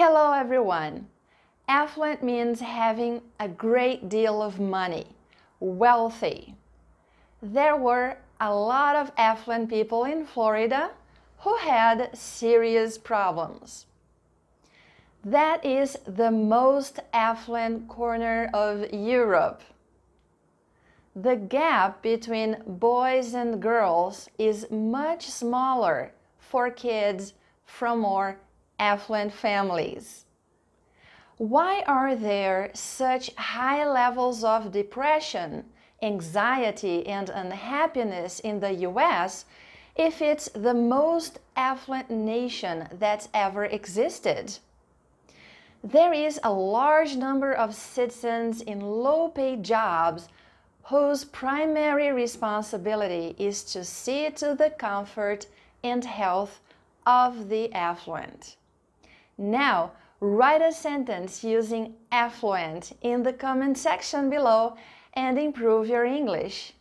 Hello everyone! Affluent means having a great deal of money, wealthy. There were a lot of affluent people in Florida who had serious problems. That is the most affluent corner of Europe. The gap between boys and girls is much smaller for kids from more affluent families. Why are there such high levels of depression, anxiety, and unhappiness in the US if it's the most affluent nation that's ever existed? There is a large number of citizens in low paid jobs whose primary responsibility is to see to the comfort and health of the affluent. Now, write a sentence using affluent in the comment section below and improve your English.